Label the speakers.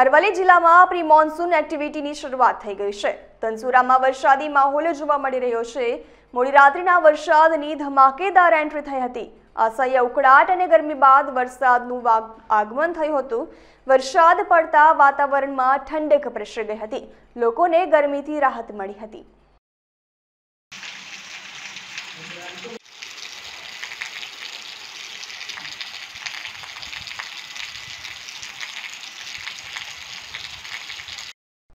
Speaker 1: અરવલ્લી જિલ્લામાં pre monsoon એક્ટિવિટીની શરૂઆત થઈ ગઈ છે ધનસુરામાં વરસાદી માહોલ જોવા મળી રહ્યો છે મોડી રાત્રિના વરસાદની ધમાકેદાર એન્ટ્રી થઈ હતી અસહ્ય ઉકળાટ અને ગરમી બાદ વરસાદનું આગમન થયું હતું વરસાદ પડતા વાતાવરણમાં ઠંડક પ્રસરી ગઈ હતી લોકોને ગરમીથી રાહત મળી હતી